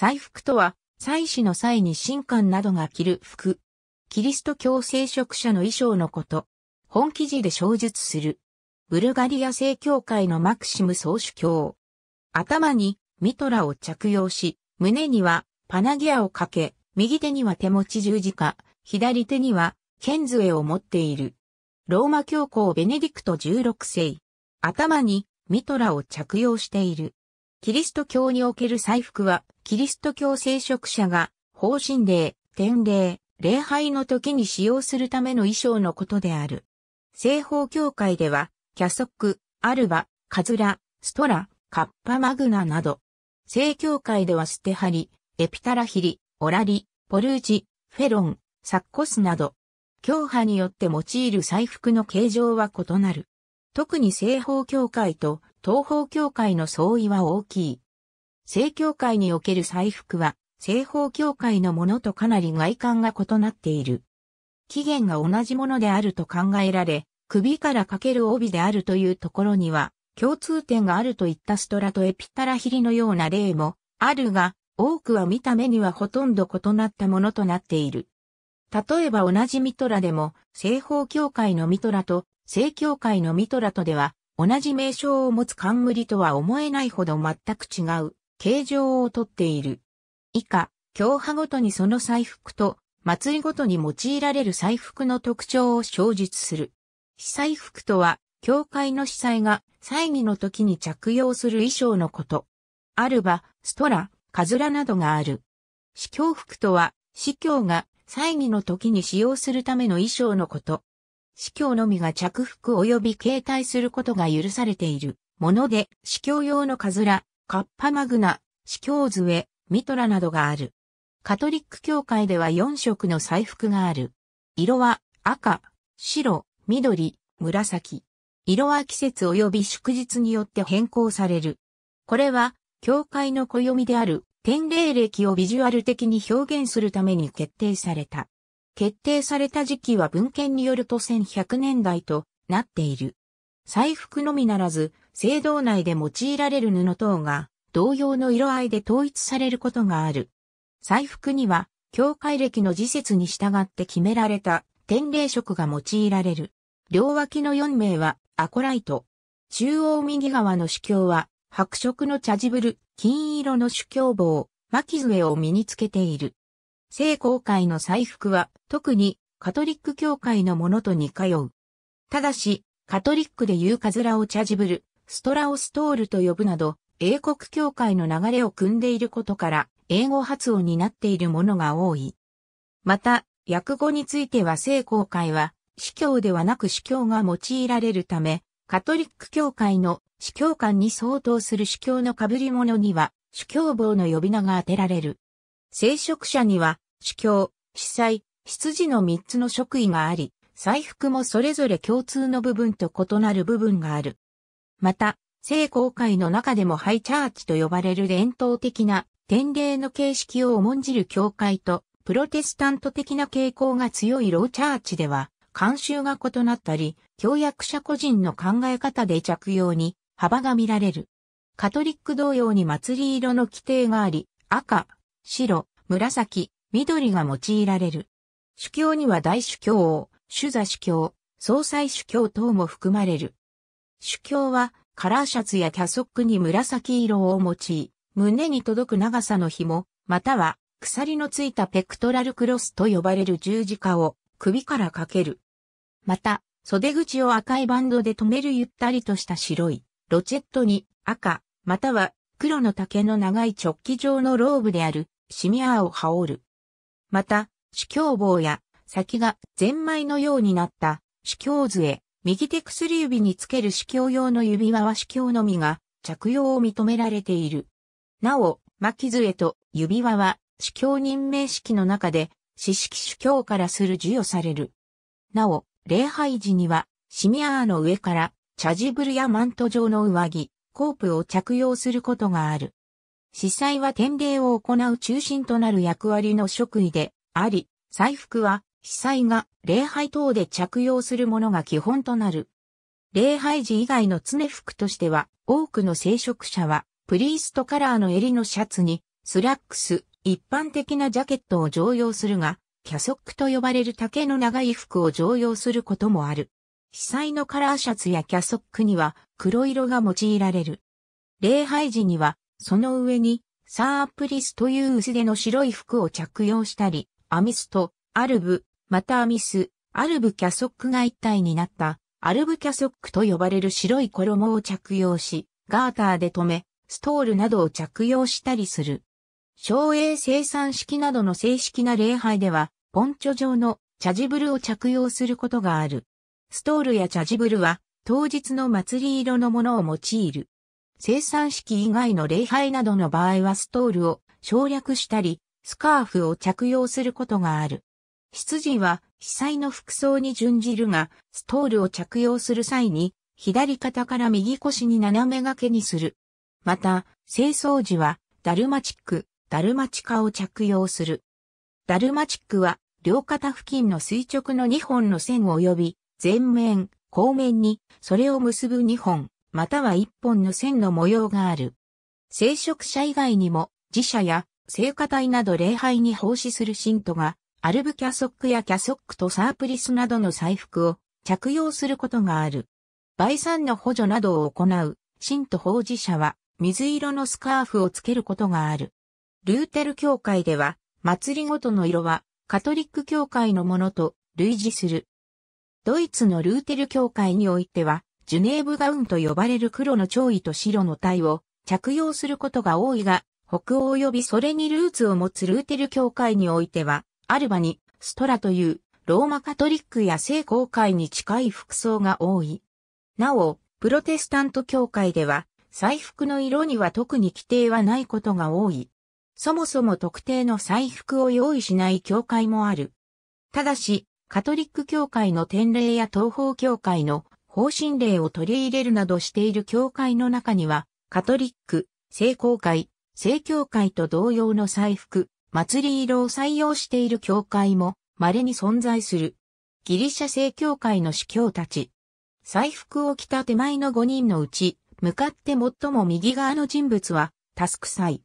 祭服とは、祭祀の際に神官などが着る服。キリスト教聖職者の衣装のこと。本記事で小述する。ブルガリア正教会のマクシム総主教。頭にミトラを着用し、胸にはパナギアをかけ、右手には手持ち十字架、左手には剣杖を持っている。ローマ教皇ベネディクト16世。頭にミトラを着用している。キリスト教における祭服は、キリスト教聖職者が、方針礼、典礼、礼拝の時に使用するための衣装のことである。西方教会では、キャソック、アルバ、カズラ、ストラ、カッパマグナなど、正教会ではステハリ、エピタラヒリ、オラリ、ポルージ、フェロン、サッコスなど、教派によって用いる彩服の形状は異なる。特に西方教会と東方教会の相違は大きい。正教会における祭服は、正方教会のものとかなり外観が異なっている。起源が同じものであると考えられ、首からかける帯であるというところには、共通点があるといったストラとエピタラヒリのような例もあるが、多くは見た目にはほとんど異なったものとなっている。例えば同じミトラでも、西方教会のミトラと、正教会のミトラとでは、同じ名称を持つ冠とは思えないほど全く違う形状をとっている。以下、教派ごとにその彩服と祭りごとに用いられる彩服の特徴を詳述する。司彩服とは、教会の司祭が祭儀の時に着用する衣装のこと。アルバ、ストラ、カズラなどがある。司教服とは、司教が祭儀の時に使用するための衣装のこと。司教のみが着服及び携帯することが許されているもので、司教用のカズラ、カッパマグナ、司教杖、ミトラなどがある。カトリック教会では4色の彩服がある。色は赤、白、緑、紫。色は季節及び祝日によって変更される。これは、教会の暦である天霊歴をビジュアル的に表現するために決定された。決定された時期は文献によると1100年代となっている。彩服のみならず、聖堂内で用いられる布等が同様の色合いで統一されることがある。彩服には、教会歴の時節に従って決められた天霊色が用いられる。両脇の4名はアコライト。中央右側の主教は白色の茶ジブル、金色の主教帽、巻き杖を身につけている。聖公会の祭服は特にカトリック教会のものと似通う。ただし、カトリックで言うカズラをチャジブル、ストラをストールと呼ぶなど、英国教会の流れを組んでいることから、英語発音になっているものが多い。また、訳語については聖公会は、司教ではなく司教が用いられるため、カトリック教会の司教官に相当する司教の被り物には、司教棒の呼び名が当てられる。聖職者には、主教、司祭、執事の三つの職位があり、祭服もそれぞれ共通の部分と異なる部分がある。また、聖公会の中でもハイチャーチと呼ばれる伝統的な典礼の形式を重んじる教会と、プロテスタント的な傾向が強いローチャーチでは、慣習が異なったり、教約者個人の考え方で着用に幅が見られる。カトリック同様に祭り色の規定があり、赤、白、紫、緑が用いられる。主教には大主教王、主座主教、総裁主教等も含まれる。主教はカラーシャツやキャソックに紫色を用い、胸に届く長さの紐、または鎖のついたペクトラルクロスと呼ばれる十字架を首からかける。また、袖口を赤いバンドで留めるゆったりとした白いロチェットに赤、または黒の竹の長い直帰状のローブであるシミアーを羽織る。また、主教棒や先がゼンマイのようになった主教杖、右手薬指につける主教用の指輪は主教のみが着用を認められている。なお、巻き杖と指輪は主教任命式の中で、四式主教からする授与される。なお、礼拝時には、シミアーの上から、チャジブルやマント状の上着、コープを着用することがある。司祭は典礼を行う中心となる役割の職位であり、祭服は司祭が礼拝等で着用するものが基本となる。礼拝時以外の常服としては、多くの聖職者は、プリーストカラーの襟のシャツに、スラックス、一般的なジャケットを常用するが、キャソックと呼ばれる竹の長い服を常用することもある。司災のカラーシャツやキャソックには黒色が用いられる。礼拝時にはその上に、サープリスという薄手の白い服を着用したり、アミスとアルブ、またアミス、アルブキャソックが一体になった、アルブキャソックと呼ばれる白い衣を着用し、ガーターで留め、ストールなどを着用したりする。省営生産式などの正式な礼拝では、ポンチョ状のチャジブルを着用することがある。ストールやチャジブルは、当日の祭り色のものを用いる。生産式以外の礼拝などの場合はストールを省略したり、スカーフを着用することがある。羊は被災の服装に準じるが、ストールを着用する際に、左肩から右腰に斜め掛けにする。また、清掃時は、ダルマチック、ダルマチカを着用する。ダルマチックは、両肩付近の垂直の2本の線及び、前面、後面に、それを結ぶ2本、または一本の線の模様がある。聖職者以外にも、寺社や聖歌隊など礼拝に奉仕する信徒が、アルブキャソックやキャソックとサープリスなどの祭服を着用することがある。倍産の補助などを行う、信徒奉仕者は、水色のスカーフをつけることがある。ルーテル教会では、祭りごとの色は、カトリック教会のものと類似する。ドイツのルーテル教会においては、ジュネーブガウンと呼ばれる黒の蝶衣と白の体を着用することが多いが、北欧及びそれにルーツを持つルーテル教会においては、アルバニ、ストラというローマカトリックや聖公会に近い服装が多い。なお、プロテスタント教会では、彩服の色には特に規定はないことが多い。そもそも特定の彩服を用意しない教会もある。ただし、カトリック教会の典礼や東方教会の方針令を取り入れるなどしている教会の中には、カトリック、聖公会、聖教会と同様の祭服、祭り色を採用している教会も稀に存在する。ギリシャ正教会の司教たち。祭服を着た手前の5人のうち、向かって最も右側の人物は、タスク祭。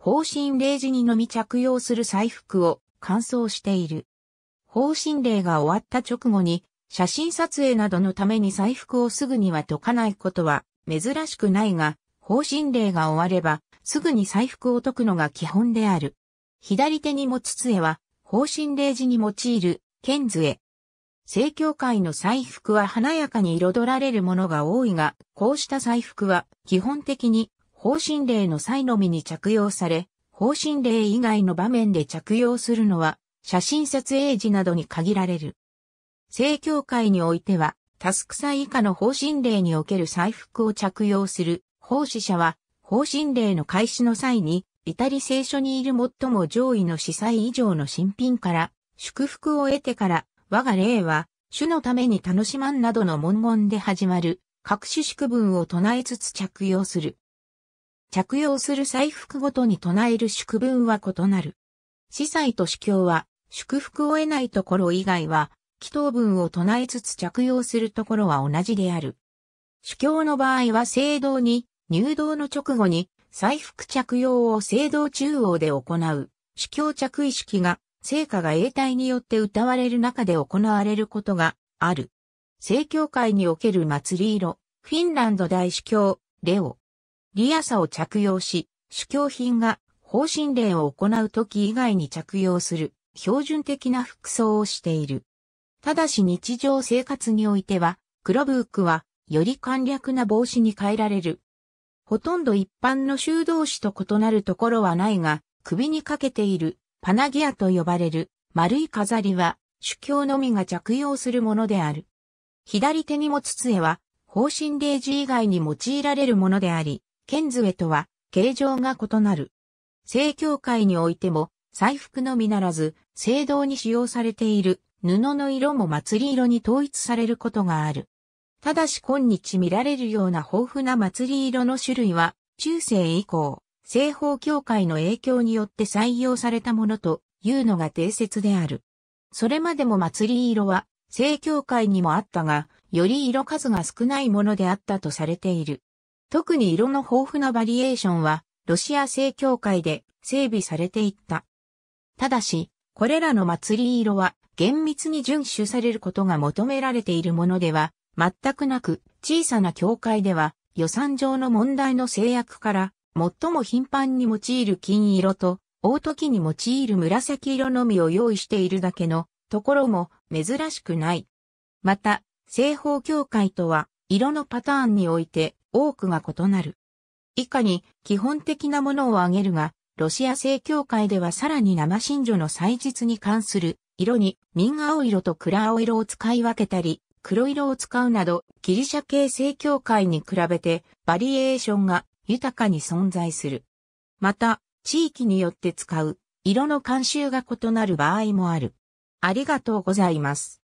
方針令時にのみ着用する祭服を乾燥している。方針令が終わった直後に写真撮影などのために財布をすぐには解かないことは珍しくないが、方針令が終われば、すぐに財布を解くのが基本である。左手に持つ杖は、方針令時に用いる、剣杖。正教会の財布は華やかに彩られるものが多いが、こうした財布は、基本的に、方針令の際のみに着用され、方針令以外の場面で着用するのは、写真撮影時などに限られる。正教会においては、タスク祭以下の方針令における祭服を着用する奉仕者は、方針令の開始の際に、イタリ聖書にいる最も上位の司祭以上の新品から、祝福を得てから、我が霊は、主のために楽しまんなどの文言で始まる、各種祝文を唱えつつ着用する。着用する祭服ごとに唱える祝文は異なる。司祭と司教は、祝福を得ないところ以外は、祈祷文を唱えつつ着用するところは同じである。主教の場合は聖堂に、入道の直後に、再服着用を聖堂中央で行う、主教着意式が、聖歌が永代によって歌われる中で行われることがある。聖教会における祭り色、フィンランド大主教、レオ。リアサを着用し、主教品が方針令を行う時以外に着用する標準的な服装をしている。ただし日常生活においては、黒ブークは、より簡略な帽子に変えられる。ほとんど一般の修道士と異なるところはないが、首にかけているパナギアと呼ばれる丸い飾りは、主教のみが着用するものである。左手に持つ杖は、方針例示以外に用いられるものであり、剣杖とは、形状が異なる。正教会においても、財服のみならず、聖堂に使用されている布の色も祭り色に統一されることがある。ただし今日見られるような豊富な祭り色の種類は、中世以降、西方教会の影響によって採用されたものというのが定説である。それまでも祭り色は、正教会にもあったが、より色数が少ないものであったとされている。特に色の豊富なバリエーションは、ロシア正教会で整備されていった。ただし、これらの祭り色は厳密に遵守されることが求められているものでは全くなく小さな教会では予算上の問題の制約から最も頻繁に用いる金色と大時に用いる紫色のみを用意しているだけのところも珍しくない。また、西方教会とは色のパターンにおいて多くが異なる。以下に基本的なものを挙げるが、ロシア正教会ではさらに生真珠の祭日に関する色に民青色と暗青色を使い分けたり、黒色を使うなど、ギリシャ系正教会に比べてバリエーションが豊かに存在する。また、地域によって使う色の慣習が異なる場合もある。ありがとうございます。